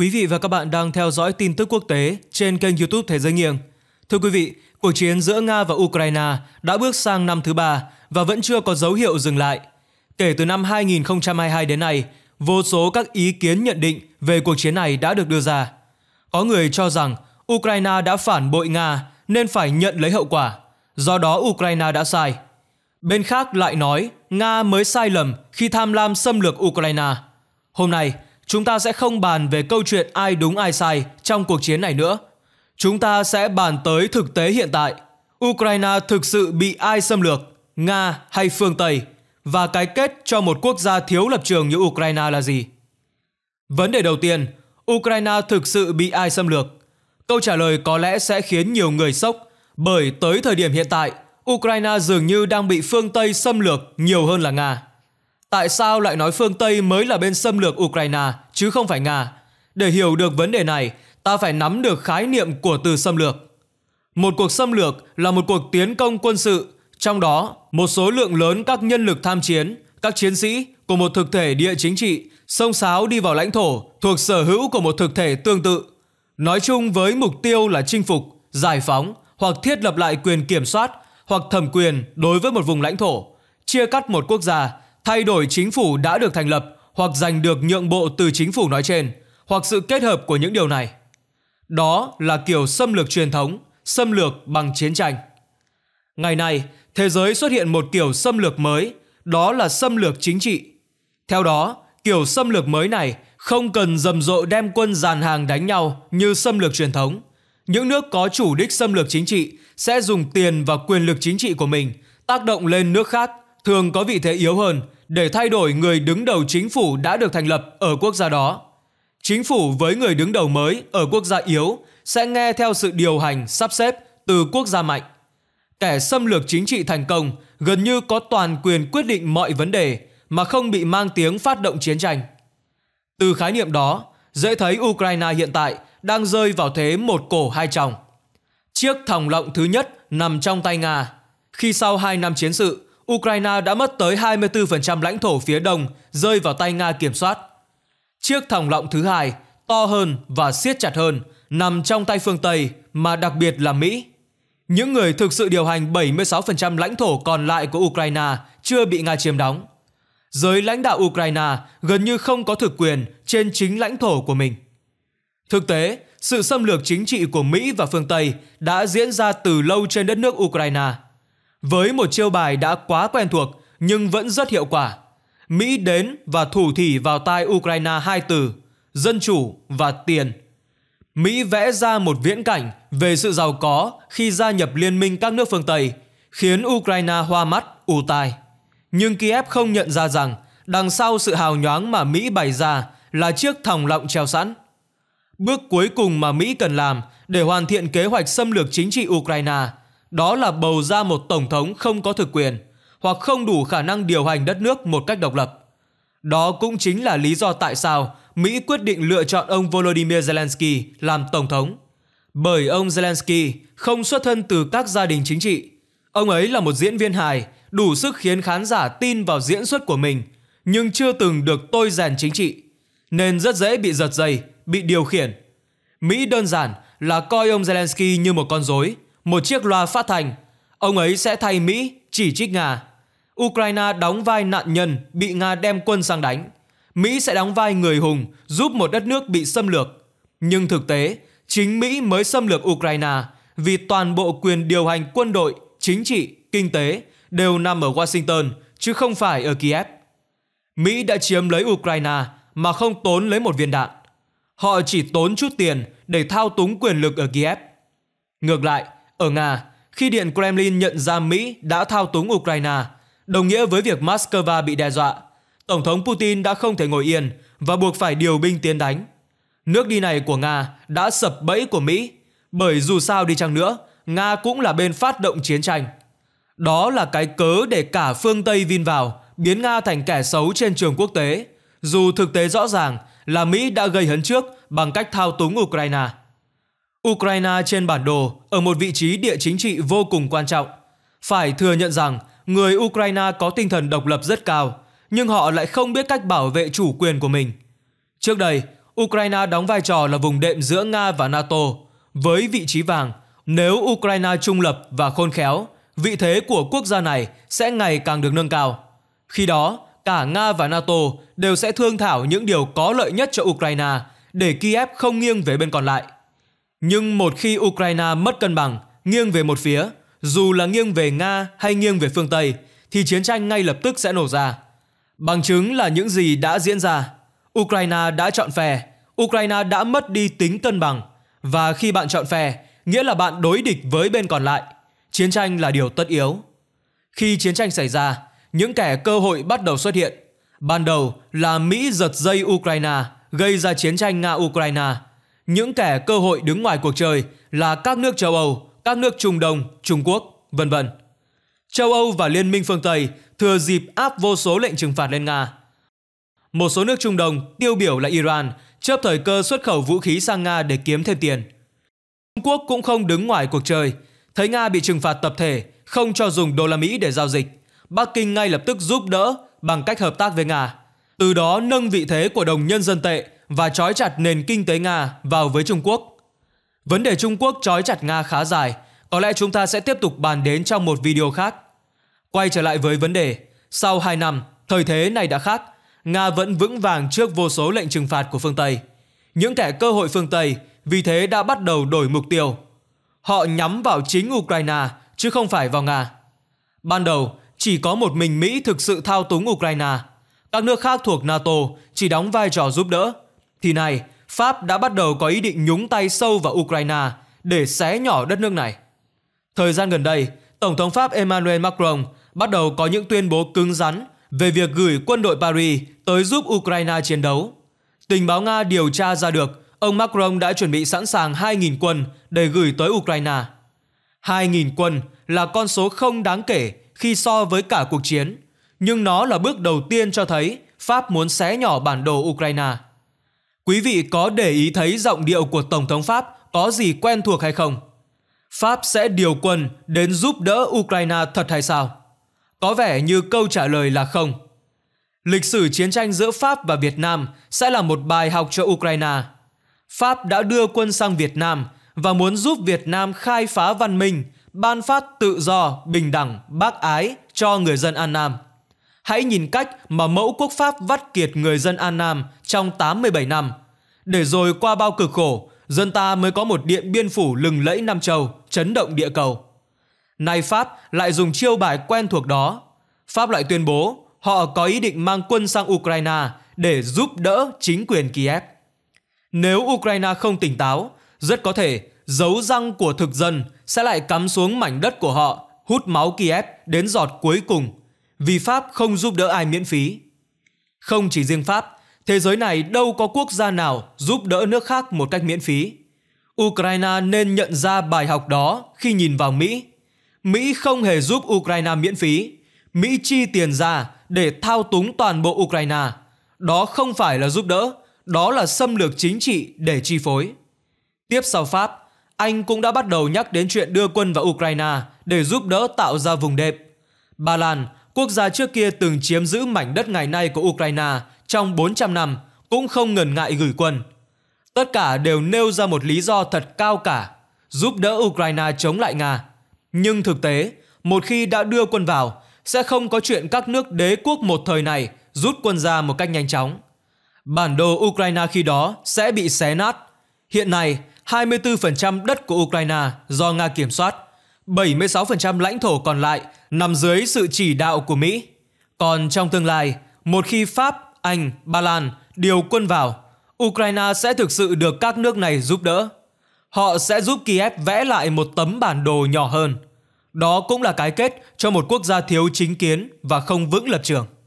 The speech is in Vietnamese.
Quý vị và các bạn đang theo dõi tin tức quốc tế trên kênh YouTube Thế giới nghiêng. Thưa quý vị, cuộc chiến giữa Nga và Ukraine đã bước sang năm thứ ba và vẫn chưa có dấu hiệu dừng lại. Kể từ năm 2022 đến nay, vô số các ý kiến nhận định về cuộc chiến này đã được đưa ra. Có người cho rằng Ukraine đã phản bội Nga nên phải nhận lấy hậu quả, do đó Ukraine đã sai. Bên khác lại nói Nga mới sai lầm khi tham lam xâm lược Ukraine. Hôm nay, chúng ta sẽ không bàn về câu chuyện ai đúng ai sai trong cuộc chiến này nữa. Chúng ta sẽ bàn tới thực tế hiện tại. Ukraine thực sự bị ai xâm lược, Nga hay phương Tây, và cái kết cho một quốc gia thiếu lập trường như Ukraine là gì? Vấn đề đầu tiên, Ukraine thực sự bị ai xâm lược? Câu trả lời có lẽ sẽ khiến nhiều người sốc, bởi tới thời điểm hiện tại, Ukraine dường như đang bị phương Tây xâm lược nhiều hơn là Nga tại sao lại nói phương Tây mới là bên xâm lược Ukraine chứ không phải Nga? Để hiểu được vấn đề này, ta phải nắm được khái niệm của từ xâm lược. Một cuộc xâm lược là một cuộc tiến công quân sự, trong đó một số lượng lớn các nhân lực tham chiến, các chiến sĩ của một thực thể địa chính trị xông xáo đi vào lãnh thổ thuộc sở hữu của một thực thể tương tự. Nói chung với mục tiêu là chinh phục, giải phóng hoặc thiết lập lại quyền kiểm soát hoặc thẩm quyền đối với một vùng lãnh thổ, chia cắt một quốc gia thay đổi chính phủ đã được thành lập hoặc giành được nhượng bộ từ chính phủ nói trên hoặc sự kết hợp của những điều này. Đó là kiểu xâm lược truyền thống, xâm lược bằng chiến tranh. Ngày nay, thế giới xuất hiện một kiểu xâm lược mới, đó là xâm lược chính trị. Theo đó, kiểu xâm lược mới này không cần rầm rộ đem quân dàn hàng đánh nhau như xâm lược truyền thống. Những nước có chủ đích xâm lược chính trị sẽ dùng tiền và quyền lực chính trị của mình tác động lên nước khác thường có vị thế yếu hơn để thay đổi người đứng đầu chính phủ đã được thành lập ở quốc gia đó. Chính phủ với người đứng đầu mới ở quốc gia yếu sẽ nghe theo sự điều hành sắp xếp từ quốc gia mạnh. Kẻ xâm lược chính trị thành công gần như có toàn quyền quyết định mọi vấn đề mà không bị mang tiếng phát động chiến tranh. Từ khái niệm đó, dễ thấy Ukraine hiện tại đang rơi vào thế một cổ hai tròng. Chiếc thòng lọng thứ nhất nằm trong tay Nga. Khi sau hai năm chiến sự, Ukraine đã mất tới 24% lãnh thổ phía đông rơi vào tay Nga kiểm soát. Chiếc thòng lọng thứ hai, to hơn và siết chặt hơn, nằm trong tay phương Tây mà đặc biệt là Mỹ. Những người thực sự điều hành 76% lãnh thổ còn lại của Ukraine chưa bị Nga chiếm đóng. Giới lãnh đạo Ukraine gần như không có thực quyền trên chính lãnh thổ của mình. Thực tế, sự xâm lược chính trị của Mỹ và phương Tây đã diễn ra từ lâu trên đất nước Ukraine – với một chiêu bài đã quá quen thuộc nhưng vẫn rất hiệu quả. Mỹ đến và thủ thỉ vào tai Ukraine hai từ, dân chủ và tiền. Mỹ vẽ ra một viễn cảnh về sự giàu có khi gia nhập liên minh các nước phương Tây, khiến Ukraine hoa mắt, ù tai. Nhưng Kiev không nhận ra rằng đằng sau sự hào nhoáng mà Mỹ bày ra là chiếc thòng lọng treo sẵn. Bước cuối cùng mà Mỹ cần làm để hoàn thiện kế hoạch xâm lược chính trị Ukraine đó là bầu ra một tổng thống không có thực quyền hoặc không đủ khả năng điều hành đất nước một cách độc lập. Đó cũng chính là lý do tại sao Mỹ quyết định lựa chọn ông Volodymyr Zelensky làm tổng thống. Bởi ông Zelensky không xuất thân từ các gia đình chính trị. Ông ấy là một diễn viên hài, đủ sức khiến khán giả tin vào diễn xuất của mình, nhưng chưa từng được tôi rèn chính trị, nên rất dễ bị giật dây, bị điều khiển. Mỹ đơn giản là coi ông Zelensky như một con rối, một chiếc loa phát hành, ông ấy sẽ thay Mỹ chỉ trích Nga. Ukraine đóng vai nạn nhân bị Nga đem quân sang đánh. Mỹ sẽ đóng vai người hùng giúp một đất nước bị xâm lược. Nhưng thực tế, chính Mỹ mới xâm lược Ukraine vì toàn bộ quyền điều hành quân đội, chính trị, kinh tế đều nằm ở Washington chứ không phải ở Kiev. Mỹ đã chiếm lấy Ukraine mà không tốn lấy một viên đạn. Họ chỉ tốn chút tiền để thao túng quyền lực ở Kiev. Ngược lại, ở Nga, khi Điện Kremlin nhận ra Mỹ đã thao túng Ukraine, đồng nghĩa với việc Moscow bị đe dọa, Tổng thống Putin đã không thể ngồi yên và buộc phải điều binh tiến đánh. Nước đi này của Nga đã sập bẫy của Mỹ, bởi dù sao đi chăng nữa, Nga cũng là bên phát động chiến tranh. Đó là cái cớ để cả phương Tây vin vào, biến Nga thành kẻ xấu trên trường quốc tế, dù thực tế rõ ràng là Mỹ đã gây hấn trước bằng cách thao túng Ukraine. Ukraine trên bản đồ ở một vị trí địa chính trị vô cùng quan trọng. Phải thừa nhận rằng người Ukraine có tinh thần độc lập rất cao, nhưng họ lại không biết cách bảo vệ chủ quyền của mình. Trước đây, Ukraine đóng vai trò là vùng đệm giữa Nga và NATO, với vị trí vàng, nếu Ukraine trung lập và khôn khéo, vị thế của quốc gia này sẽ ngày càng được nâng cao. Khi đó, cả Nga và NATO đều sẽ thương thảo những điều có lợi nhất cho Ukraine để Kiev không nghiêng về bên còn lại. Nhưng một khi Ukraine mất cân bằng, nghiêng về một phía, dù là nghiêng về Nga hay nghiêng về phương Tây, thì chiến tranh ngay lập tức sẽ nổ ra. Bằng chứng là những gì đã diễn ra. Ukraine đã chọn phe, Ukraine đã mất đi tính cân bằng. Và khi bạn chọn phe, nghĩa là bạn đối địch với bên còn lại. Chiến tranh là điều tất yếu. Khi chiến tranh xảy ra, những kẻ cơ hội bắt đầu xuất hiện. Ban đầu là Mỹ giật dây Ukraine, gây ra chiến tranh Nga-Ukraine những kẻ cơ hội đứng ngoài cuộc chơi là các nước châu Âu, các nước Trung Đông, Trung Quốc, vân vân. Châu Âu và Liên minh phương Tây thừa dịp áp vô số lệnh trừng phạt lên Nga. Một số nước Trung Đông tiêu biểu là Iran chớp thời cơ xuất khẩu vũ khí sang Nga để kiếm thêm tiền. Trung Quốc cũng không đứng ngoài cuộc chơi, thấy Nga bị trừng phạt tập thể, không cho dùng đô la Mỹ để giao dịch. Bắc Kinh ngay lập tức giúp đỡ bằng cách hợp tác với Nga, từ đó nâng vị thế của đồng nhân dân tệ và trói chặt nền kinh tế Nga vào với Trung Quốc. Vấn đề Trung Quốc trói chặt Nga khá dài, có lẽ chúng ta sẽ tiếp tục bàn đến trong một video khác. Quay trở lại với vấn đề, sau 2 năm, thời thế này đã khác, Nga vẫn vững vàng trước vô số lệnh trừng phạt của phương Tây. Những kẻ cơ hội phương Tây vì thế đã bắt đầu đổi mục tiêu. Họ nhắm vào chính Ukraine chứ không phải vào Nga. Ban đầu, chỉ có một mình Mỹ thực sự thao túng Ukraine. Các nước khác thuộc NATO chỉ đóng vai trò giúp đỡ thì nay Pháp đã bắt đầu có ý định nhúng tay sâu vào Ukraine để xé nhỏ đất nước này. Thời gian gần đây, Tổng thống Pháp Emmanuel Macron bắt đầu có những tuyên bố cứng rắn về việc gửi quân đội Paris tới giúp Ukraine chiến đấu. Tình báo Nga điều tra ra được ông Macron đã chuẩn bị sẵn sàng 2.000 quân để gửi tới Ukraine. 2.000 quân là con số không đáng kể khi so với cả cuộc chiến, nhưng nó là bước đầu tiên cho thấy Pháp muốn xé nhỏ bản đồ Ukraine. Quý vị có để ý thấy giọng điệu của Tổng thống Pháp có gì quen thuộc hay không? Pháp sẽ điều quân đến giúp đỡ Ukraine thật hay sao? Có vẻ như câu trả lời là không. Lịch sử chiến tranh giữa Pháp và Việt Nam sẽ là một bài học cho Ukraine. Pháp đã đưa quân sang Việt Nam và muốn giúp Việt Nam khai phá văn minh, ban phát tự do, bình đẳng, bác ái cho người dân An Nam. Hãy nhìn cách mà mẫu quốc Pháp vắt kiệt người dân An Nam trong 87 năm. Để rồi qua bao cực khổ, dân ta mới có một điện biên phủ lừng lẫy Nam Châu, chấn động địa cầu. Nay Pháp lại dùng chiêu bài quen thuộc đó. Pháp lại tuyên bố họ có ý định mang quân sang Ukraine để giúp đỡ chính quyền Kiev. Nếu Ukraine không tỉnh táo, rất có thể dấu răng của thực dân sẽ lại cắm xuống mảnh đất của họ, hút máu Kiev đến giọt cuối cùng, vì Pháp không giúp đỡ ai miễn phí. Không chỉ riêng Pháp, thế giới này đâu có quốc gia nào giúp đỡ nước khác một cách miễn phí. Ukraine nên nhận ra bài học đó khi nhìn vào Mỹ. Mỹ không hề giúp Ukraine miễn phí. Mỹ chi tiền ra để thao túng toàn bộ Ukraine. Đó không phải là giúp đỡ, đó là xâm lược chính trị để chi phối. Tiếp sau Pháp, Anh cũng đã bắt đầu nhắc đến chuyện đưa quân vào Ukraine để giúp đỡ tạo ra vùng đệm. Ba Lan, quốc gia trước kia từng chiếm giữ mảnh đất ngày nay của Ukraine, trong 400 năm cũng không ngần ngại gửi quân. Tất cả đều nêu ra một lý do thật cao cả, giúp đỡ Ukraine chống lại Nga. Nhưng thực tế, một khi đã đưa quân vào, sẽ không có chuyện các nước đế quốc một thời này rút quân ra một cách nhanh chóng. Bản đồ Ukraine khi đó sẽ bị xé nát. Hiện nay, 24% đất của Ukraine do Nga kiểm soát, 76% lãnh thổ còn lại nằm dưới sự chỉ đạo của Mỹ. Còn trong tương lai, một khi Pháp, anh, Ba Lan điều quân vào, Ukraine sẽ thực sự được các nước này giúp đỡ. Họ sẽ giúp Kiev vẽ lại một tấm bản đồ nhỏ hơn. Đó cũng là cái kết cho một quốc gia thiếu chính kiến và không vững lập trường.